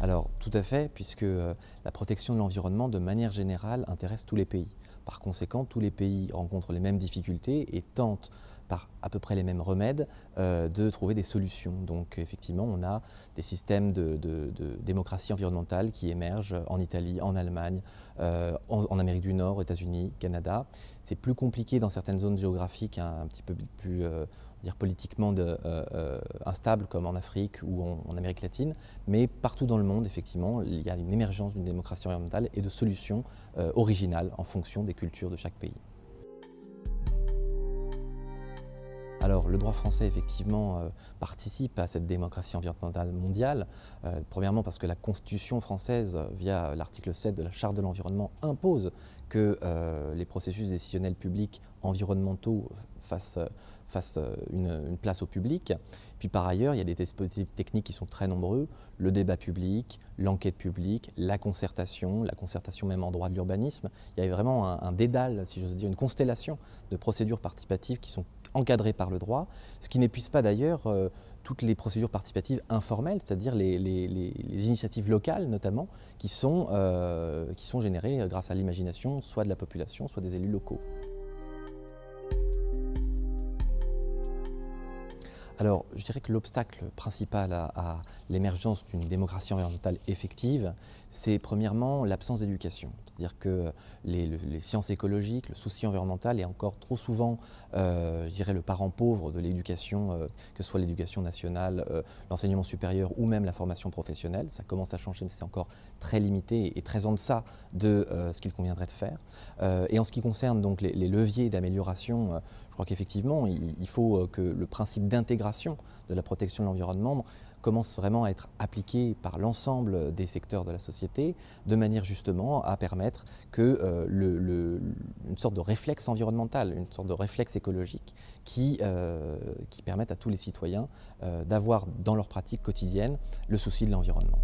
Alors tout à fait, puisque euh, la protection de l'environnement, de manière générale, intéresse tous les pays. Par conséquent, tous les pays rencontrent les mêmes difficultés et tentent par à peu près les mêmes remèdes, euh, de trouver des solutions. Donc effectivement, on a des systèmes de, démocratie environnementale qui émergent en Italie, en Allemagne, euh, en, Amérique du Nord, aux États-Unis, Canada. C'est plus compliqué dans certaines zones géographiques, hein, un petit peu plus, dire politiquement de, euh, euh, comme en Afrique ou en, Amérique latine, mais partout dans le monde, effectivement, il y a une émergence d'une démocratie orientale et de solutions euh, originales en fonction des cultures de chaque pays. Alors le droit français effectivement euh, participe à cette démocratie environnementale mondiale, euh, premièrement parce que la Constitution française, via l'article 7 de la Charte de l'environnement, impose que euh, les processus décisionnels publics environnementaux fassent, une, place au public. Puis par ailleurs, il y a des dispositifs techniques qui sont très nombreux, le débat public, l'enquête publique, la concertation, la concertation même en droit de l'urbanisme. Il y a vraiment un, un dédale, si j'ose dire, une constellation de procédures participatives qui sont encadré par le droit, ce qui n'épuise pas d'ailleurs euh, toutes les procédures participatives informelles, c'est-à-dire les, initiatives locales notamment, qui sont euh, générées euh, grâce à l'imagination soit de la population, soit des élus locaux. Alors, je dirais que l'obstacle principal à, l'émergence d'une démocratie environnementale effective, c'est premièrement l'absence d'éducation. C'est-à-dire que les, sciences écologiques, le souci environnemental est encore trop souvent, euh, je dirais, le parent pauvre de l'éducation, euh, que ce soit l'éducation nationale, euh, l'enseignement supérieur ou même la formation professionnelle. Ça commence à changer, mais c'est encore très limité et très en deçà de ce qu'il conviendrait de faire. et en ce qui concerne donc les, leviers d'amélioration, je crois qu'effectivement, il faut que le principe d'intégration de la protection de l'environnement commence vraiment à être appliquée par l'ensemble des secteurs de la société, de manière justement à permettre que euh, une sorte de réflexe environnemental, une sorte de réflexe écologique qui, euh, permette à tous les citoyens euh, d'avoir dans leur pratique quotidienne le souci de l'environnement.